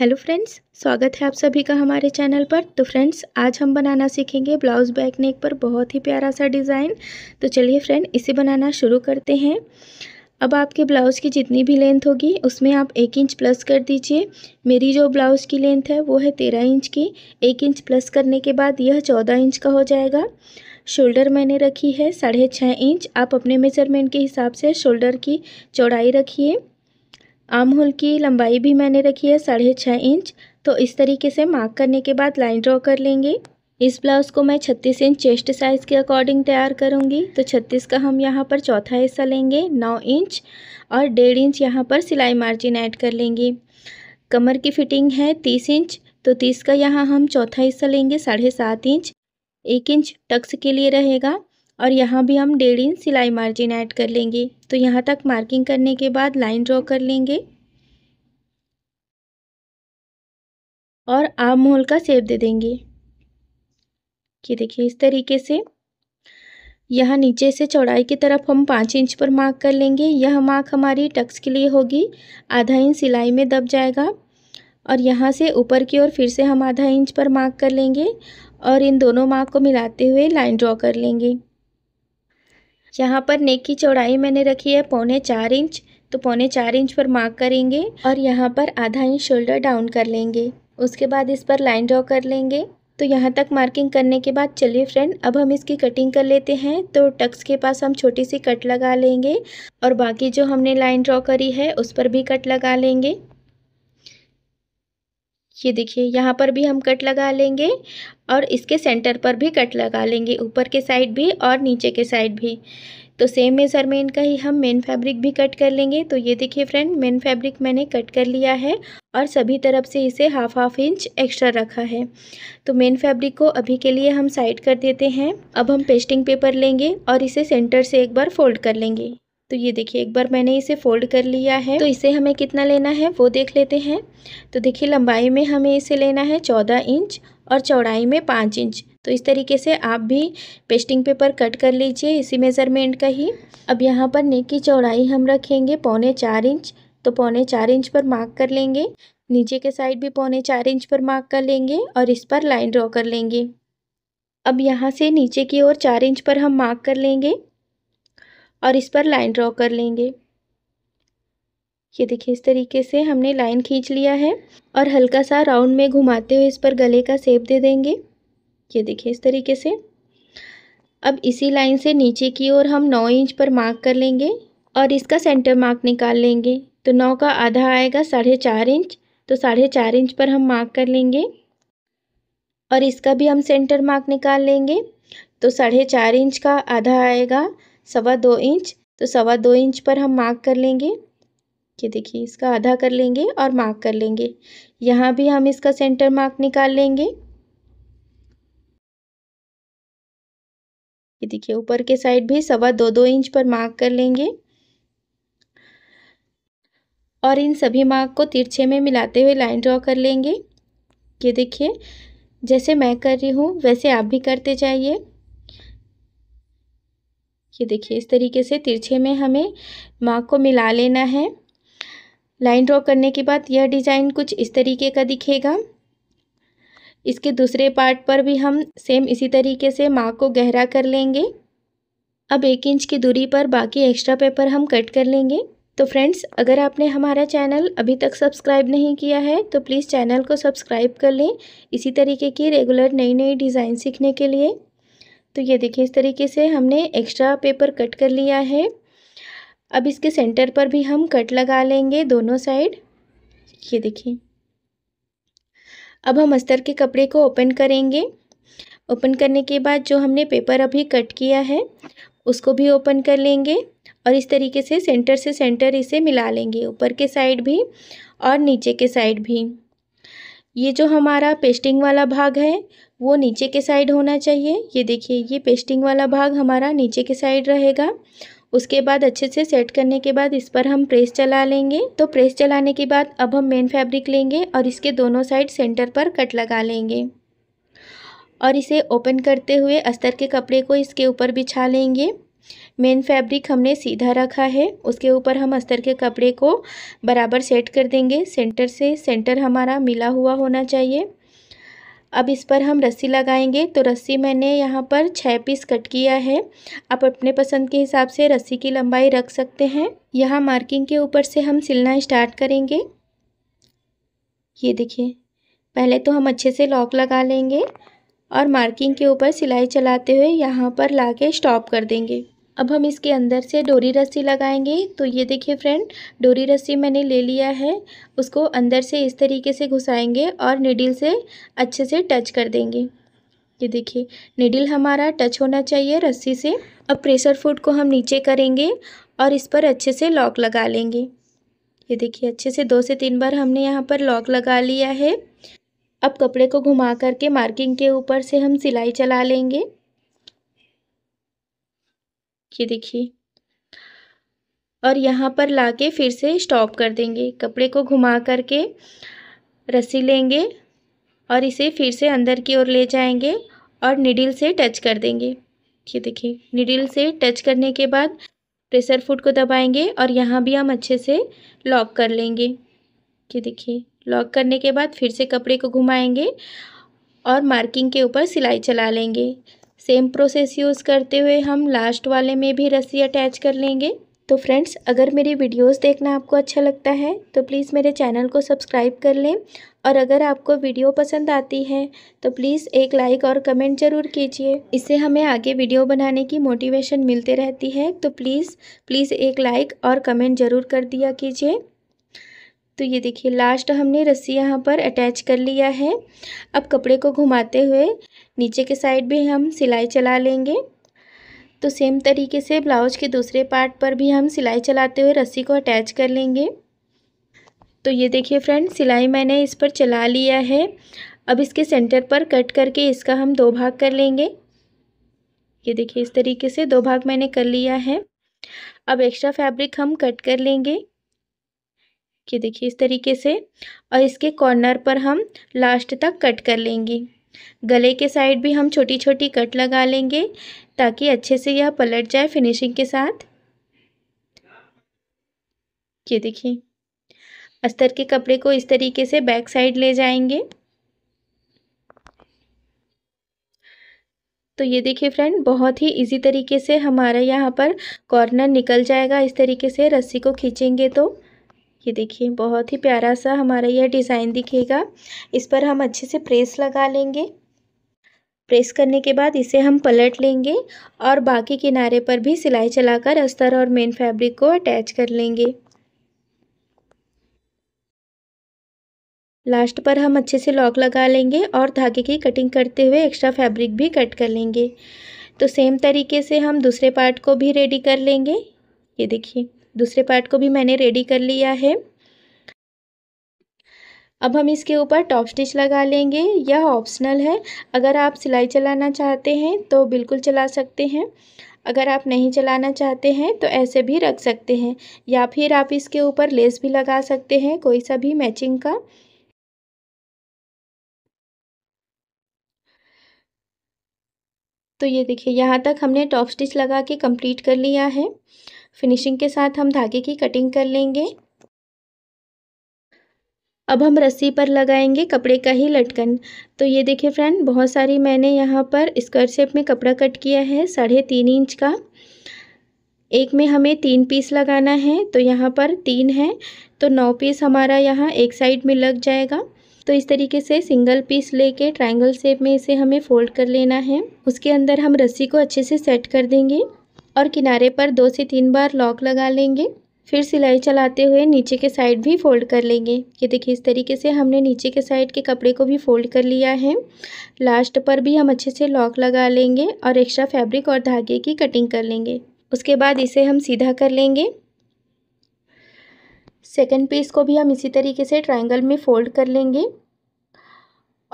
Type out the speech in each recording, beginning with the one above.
hello friends स्वागत है आप सभी का हमारे चैनल पर तो फ्रेंड्स आज हम बनाना सीखेंगे ब्लाउज़ बैक नेक पर बहुत ही प्यारा सा डिज़ाइन तो चलिए फ्रेंड इसे बनाना शुरू करते हैं अब आपके ब्लाउज़ की जितनी भी लेंथ होगी उसमें आप एक इंच प्लस कर दीजिए मेरी जो ब्लाउज़ की लेंथ है वो है तेरह इंच की एक इंच प्लस करने के बाद यह चौदह इंच का हो जाएगा शोल्डर मैंने रखी है साढ़े छः इंच आप अपने मेजरमेंट के हिसाब से शोल्डर की चौड़ाई रखिए आमहुल होल की लंबाई भी मैंने रखी है साढ़े छः इंच तो इस तरीके से मार्क करने के बाद लाइन ड्रॉ कर लेंगे इस ब्लाउज़ को मैं 36 इंच चेस्ट साइज़ के अकॉर्डिंग तैयार करूँगी तो 36 का हम यहाँ पर चौथा हिस्सा लेंगे 9 इंच और डेढ़ इंच यहाँ पर सिलाई मार्जिन ऐड कर लेंगे कमर की फिटिंग है 30 इंच तो 30 का यहाँ हम चौथा हिस्सा लेंगे साढ़े सात इंच एक इंच टक्स के लिए रहेगा और यहाँ भी हम डेढ़ इंच सिलाई मार्जिन ऐड कर लेंगे तो यहाँ तक मार्किंग करने के बाद लाइन ड्रॉ कर लेंगे और आम मोल का सेप दे देंगे ये देखिए इस तरीके से यहाँ नीचे से चौड़ाई की तरफ हम पाँच इंच पर मार्क कर लेंगे यह मार्क हमारी टक्स के लिए होगी आधा इंच सिलाई में दब जाएगा और यहाँ से ऊपर की ओर फिर से हम आधा इंच पर मार्क कर लेंगे और इन दोनों मार्क को मिलाते हुए लाइन ड्रॉ कर लेंगे यहाँ पर नेक की चौड़ाई मैंने रखी है पौने चार इंच तो पौने चार इंच पर मार्क करेंगे और यहाँ पर आधा इंच शोल्डर डाउन कर लेंगे उसके बाद इस पर लाइन ड्रॉ कर लेंगे तो यहाँ तक मार्किंग करने के बाद चलिए फ्रेंड अब हम इसकी कटिंग कर लेते हैं तो टक्स के पास हम छोटी सी कट लगा लेंगे और बाकी जो हमने लाइन ड्रॉ करी है उस पर भी कट लगा लेंगे ये देखिए यहाँ पर भी हम कट लगा लेंगे और इसके सेंटर पर भी कट लगा लेंगे ऊपर के साइड भी और नीचे के साइड भी तो सेम मेज़रमेंट का ही हम मेन फैब्रिक भी कट कर लेंगे तो ये देखिए फ्रेंड मेन फैब्रिक मैंने कट कर लिया है और सभी तरफ से इसे हाफ हाफ इंच एक्स्ट्रा रखा है तो मेन फैब्रिक को अभी के लिए हम साइड कर देते हैं अब हम पेस्टिंग पेपर लेंगे और इसे सेंटर से एक बार फोल्ड कर लेंगे तो ये देखिए एक बार मैंने इसे फोल्ड कर लिया है तो इसे हमें कितना लेना है वो देख लेते हैं तो देखिए लंबाई में हमें इसे लेना है चौदह इंच और चौड़ाई में पाँच इंच तो इस तरीके से आप भी पेस्टिंग पेपर कट कर लीजिए इसी मेज़रमेंट का ही अब यहाँ पर नेक की चौड़ाई हम रखेंगे पौने चार इंच तो पौने चार इंच पर मार्क कर लेंगे नीचे के साइड भी पौने चार इंच पर मार्क कर लेंगे और इस पर लाइन ड्रॉ कर लेंगे अब यहाँ से नीचे की ओर चार इंच पर हम मार्क कर लेंगे और इस पर लाइन ड्रॉ कर लेंगे ये देखिए इस तरीके से हमने लाइन खींच लिया है और हल्का सा राउंड में घुमाते हुए इस पर गले का सेप दे देंगे ये देखिए इस तरीके से अब इसी लाइन से नीचे की ओर हम नौ इंच पर मार्क कर लेंगे और इसका सेंटर मार्क निकाल लेंगे तो नौ का आधा आएगा साढ़े चार इंच तो साढ़े चार इंच पर हम मार्क कर लेंगे और इसका भी हम सेंटर मार्क निकाल लेंगे तो साढ़े चार इंच का आधा आएगा सवा दो इंच तो सवा दो इंच पर हम मार्क कर लेंगे कि देखिए इसका आधा कर लेंगे और मार्क कर लेंगे यहाँ भी हम इसका सेंटर मार्क निकाल लेंगे ये देखिए ऊपर के साइड भी सवा दो दो इंच पर मार्क कर लेंगे और इन सभी मार्क को तिरछे में मिलाते हुए लाइन ड्रॉ कर लेंगे ये देखिए जैसे मैं कर रही हूँ वैसे आप भी करते जाइए ये देखिए इस तरीके से तिरछे में हमें मार्क को मिला लेना है लाइन ड्रॉ करने के बाद यह डिज़ाइन कुछ इस तरीके का दिखेगा इसके दूसरे पार्ट पर भी हम सेम इसी तरीके से मार्क को गहरा कर लेंगे अब एक इंच की दूरी पर बाकी एक्स्ट्रा पेपर हम कट कर लेंगे तो फ्रेंड्स अगर आपने हमारा चैनल अभी तक सब्सक्राइब नहीं किया है तो प्लीज़ चैनल को सब्सक्राइब कर लें इसी तरीके की रेगुलर नई नई डिज़ाइन सीखने के लिए तो ये देखिए इस तरीके से हमने एक्स्ट्रा पेपर कट कर लिया है अब इसके सेंटर पर भी हम कट लगा लेंगे दोनों साइड ये देखिए अब हम अस्तर के कपड़े को ओपन करेंगे ओपन करने के बाद जो हमने पेपर अभी कट किया है उसको भी ओपन कर लेंगे और इस तरीके से सेंटर से सेंटर इसे मिला लेंगे ऊपर के साइड भी और नीचे के साइड भी ये जो हमारा पेस्टिंग वाला भाग है वो नीचे के साइड होना चाहिए ये देखिए ये पेस्टिंग वाला भाग हमारा नीचे के साइड रहेगा उसके बाद अच्छे से सेट करने के बाद इस पर हम प्रेस चला लेंगे तो प्रेस चलाने के बाद अब हम मेन फैब्रिक लेंगे और इसके दोनों साइड सेंटर पर कट लगा लेंगे और इसे ओपन करते हुए अस्तर के कपड़े को इसके ऊपर बिछा लेंगे मेन फैब्रिक हमने सीधा रखा है उसके ऊपर हम अस्तर के कपड़े को बराबर सेट कर देंगे सेंटर से सेंटर हमारा मिला हुआ होना चाहिए अब इस पर हम रस्सी लगाएंगे तो रस्सी मैंने यहाँ पर छः पीस कट किया है आप अपने पसंद के हिसाब से रस्सी की लंबाई रख सकते हैं यहाँ मार्किंग के ऊपर से हम सिलना स्टार्ट करेंगे ये देखिए पहले तो हम अच्छे से लॉक लगा लेंगे और मार्किंग के ऊपर सिलाई चलाते हुए यहाँ पर ला के स्टॉप कर देंगे अब हम इसके अंदर से डोरी रस्सी लगाएंगे तो ये देखिए फ्रेंड डोरी रस्सी मैंने ले लिया है उसको अंदर से इस तरीके से घुसाएंगे और निडिल से अच्छे से टच कर देंगे ये देखिए निडिल हमारा टच होना चाहिए रस्सी से अब प्रेशर फूड को हम नीचे करेंगे और इस पर अच्छे से लॉक लगा लेंगे ये देखिए अच्छे से दो से तीन बार हमने यहाँ पर लॉक लगा लिया है अब कपड़े को घुमा करके मार्किंग के ऊपर से हम सिलाई चला लेंगे ये देखिए और यहाँ पर लाके फिर से स्टॉप कर देंगे कपड़े को घुमा करके रस्सी लेंगे और इसे फिर से अंदर की ओर ले जाएंगे और निडिल से टच कर देंगे ये देखिए निडिल से टच करने के बाद प्रेशर फुट को दबाएंगे और यहाँ भी हम अच्छे से लॉक कर लेंगे ये देखिए लॉक करने के बाद फिर से कपड़े को घुमाएंगे और मार्किंग के ऊपर सिलाई चला लेंगे सेम प्रोसेस यूज़ करते हुए हम लास्ट वाले में भी रस्सी अटैच कर लेंगे तो फ्रेंड्स अगर मेरी वीडियोस देखना आपको अच्छा लगता है तो प्लीज़ मेरे चैनल को सब्सक्राइब कर लें और अगर आपको वीडियो पसंद आती है तो प्लीज़ एक लाइक और कमेंट ज़रूर कीजिए इससे हमें आगे वीडियो बनाने की मोटिवेशन मिलते रहती है तो प्लीज़ प्लीज़ एक लाइक और कमेंट ज़रूर कर दिया कीजिए तो ये देखिए लास्ट हमने रस्सी यहाँ पर अटैच कर लिया है अब कपड़े को घुमाते हुए नीचे के साइड भी हम सिलाई चला लेंगे तो सेम तरीके से ब्लाउज के दूसरे पार्ट पर भी हम सिलाई चलाते हुए रस्सी को अटैच कर लेंगे तो ये देखिए फ्रेंड सिलाई मैंने इस पर चला लिया है अब इसके सेंटर पर कट करके इसका हम दो भाग कर लेंगे ये देखिए इस तरीके से दो भाग मैंने कर लिया है अब एक्स्ट्रा फैब्रिक हम कट कर लेंगे ये देखिए इस तरीके से और इसके कॉर्नर पर हम लास्ट तक कट कर लेंगे गले के साइड भी हम छोटी छोटी कट लगा लेंगे ताकि अच्छे से यह पलट जाए फिनिशिंग के साथ ये देखिए अस्तर के कपड़े को इस तरीके से बैक साइड ले जाएंगे तो ये देखिए फ्रेंड बहुत ही इजी तरीके से हमारा यहाँ पर कॉर्नर निकल जाएगा इस तरीके से रस्सी को खींचेंगे तो ये देखिए बहुत ही प्यारा सा हमारा यह डिज़ाइन दिखेगा इस पर हम अच्छे से प्रेस लगा लेंगे प्रेस करने के बाद इसे हम पलट लेंगे और बाकी किनारे पर भी सिलाई चलाकर अस्तर और मेन फैब्रिक को अटैच कर लेंगे लास्ट पर हम अच्छे से लॉक लगा लेंगे और धागे की कटिंग करते हुए एक्स्ट्रा फैब्रिक भी कट कर लेंगे तो सेम तरीके से हम दूसरे पार्ट को भी रेडी कर लेंगे ये देखिए दूसरे पार्ट को भी मैंने रेडी कर लिया है अब हम इसके ऊपर टॉप स्टिच लगा लेंगे यह ऑप्शनल है अगर आप सिलाई चलाना चाहते हैं तो बिल्कुल चला सकते हैं अगर आप नहीं चलाना चाहते हैं तो ऐसे भी रख सकते हैं या फिर आप इसके ऊपर लेस भी लगा सकते हैं कोई सा भी मैचिंग का तो ये देखिए यहाँ तक हमने टॉप स्टिच लगा के कंप्लीट कर लिया है फिनिशिंग के साथ हम धागे की कटिंग कर लेंगे अब हम रस्सी पर लगाएंगे कपड़े का ही लटकन तो ये देखिए फ्रेंड बहुत सारी मैंने यहाँ पर स्क्वायर शेप में कपड़ा कट किया है साढ़े तीन इंच का एक में हमें तीन पीस लगाना है तो यहाँ पर तीन है तो नौ पीस हमारा यहाँ एक साइड में लग जाएगा तो इस तरीके से सिंगल पीस लेके ट्रायंगल शेप में इसे हमें फोल्ड कर लेना है उसके अंदर हम रस्सी को अच्छे से सेट कर देंगे और किनारे पर दो से तीन बार लॉक लगा लेंगे फिर सिलाई चलाते हुए नीचे के साइड भी फोल्ड कर लेंगे ये देखिए इस तरीके से हमने नीचे के साइड के कपड़े को भी फोल्ड कर लिया है लास्ट पर भी हम अच्छे से लॉक लगा लेंगे और एक्स्ट्रा फैब्रिक और धागे की कटिंग कर लेंगे उसके बाद इसे हम सीधा कर लेंगे सेकेंड पीस को भी हम इसी तरीके से ट्राइंगल में फोल्ड कर लेंगे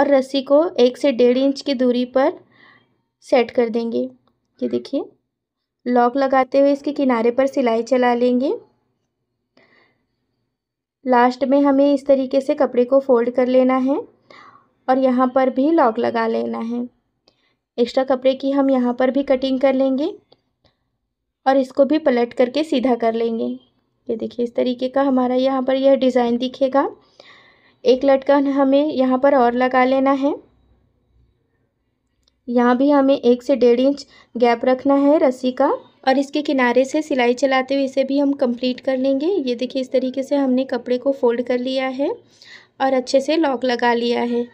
और रस्सी को एक से डेढ़ इंच की दूरी पर सेट कर देंगे ये देखिए लॉक लगाते हुए इसके किनारे पर सिलाई चला लेंगे लास्ट में हमें इस तरीके से कपड़े को फोल्ड कर लेना है और यहाँ पर भी लॉक लगा लेना है एक्स्ट्रा कपड़े की हम यहाँ पर भी कटिंग कर लेंगे और इसको भी पलट करके सीधा कर लेंगे ये देखिए इस तरीके का हमारा यहाँ पर यह डिज़ाइन दिखेगा एक लटकन हमें यहाँ पर और लगा लेना है यहाँ भी हमें एक से डेढ़ इंच गैप रखना है रस्सी का और इसके किनारे से सिलाई चलाते हुए इसे भी हम कंप्लीट कर लेंगे ये देखिए इस तरीके से हमने कपड़े को फोल्ड कर लिया है और अच्छे से लॉक लगा लिया है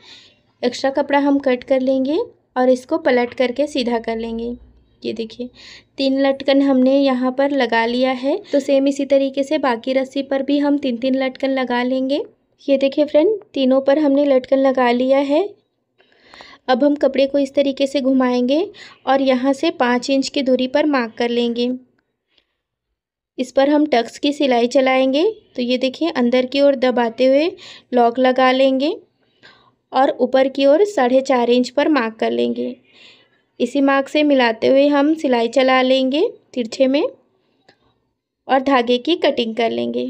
एक्स्ट्रा कपड़ा हम कट कर लेंगे और इसको पलट करके सीधा कर लेंगे ये देखिए तीन लटकन हमने यहाँ पर लगा लिया है तो सेम इसी तरीके से बाकी रस्सी पर भी हम तीन तीन लटकन लगा लेंगे ये देखिए फ्रेंड तीनों पर हमने लटकन लगा लिया है अब हम कपड़े को इस तरीके से घुमाएंगे और यहाँ से पाँच इंच की दूरी पर मार्क कर लेंगे इस पर हम टक्स की सिलाई चलाएंगे तो ये देखिए अंदर की ओर दबाते हुए लॉक लगा लेंगे और ऊपर की ओर साढ़े चार इंच पर मार्क कर लेंगे इसी मार्क से मिलाते हुए हम सिलाई चला लेंगे तिरछे में और धागे की कटिंग कर लेंगे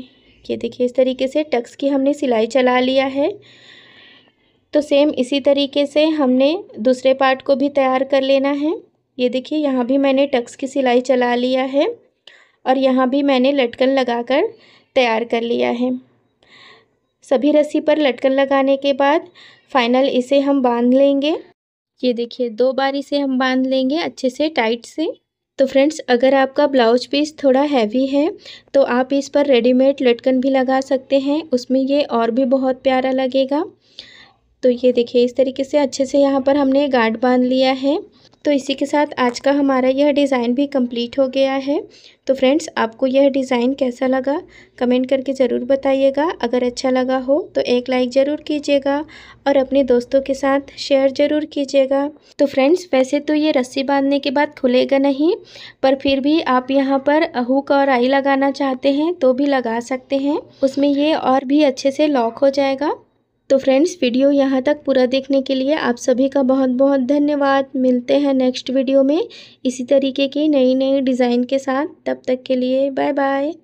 ये देखिए इस तरीके से टक्स की हमने सिलाई चला लिया है तो सेम इसी तरीके से हमने दूसरे पार्ट को भी तैयार कर लेना है ये देखिए यहाँ भी मैंने टक्स की सिलाई चला लिया है और यहाँ भी मैंने लटकन लगाकर तैयार कर लिया है सभी रस्सी पर लटकन लगाने के बाद फाइनल इसे हम बांध लेंगे ये देखिए दो बार इसे हम बांध लेंगे अच्छे से टाइट से तो फ्रेंड्स अगर आपका ब्लाउज पीस थोड़ा हैवी है तो आप इस पर रेडीमेड लटकन भी लगा सकते हैं उसमें ये और भी बहुत प्यारा लगेगा तो ये देखिए इस तरीके से अच्छे से यहाँ पर हमने गार्ड बांध लिया है तो इसी के साथ आज का हमारा यह डिज़ाइन भी कंप्लीट हो गया है तो फ्रेंड्स आपको यह डिज़ाइन कैसा लगा कमेंट करके ज़रूर बताइएगा अगर अच्छा लगा हो तो एक लाइक ज़रूर कीजिएगा और अपने दोस्तों के साथ शेयर ज़रूर कीजिएगा तो फ्रेंड्स वैसे तो ये रस्सी बांधने के बाद खुलेगा नहीं पर फिर भी आप यहाँ पर हुक और आई लगाना चाहते हैं तो भी लगा सकते हैं उसमें ये और भी अच्छे से लॉक हो जाएगा तो फ्रेंड्स वीडियो यहाँ तक पूरा देखने के लिए आप सभी का बहुत बहुत धन्यवाद मिलते हैं नेक्स्ट वीडियो में इसी तरीके की नई नई डिज़ाइन के साथ तब तक के लिए बाय बाय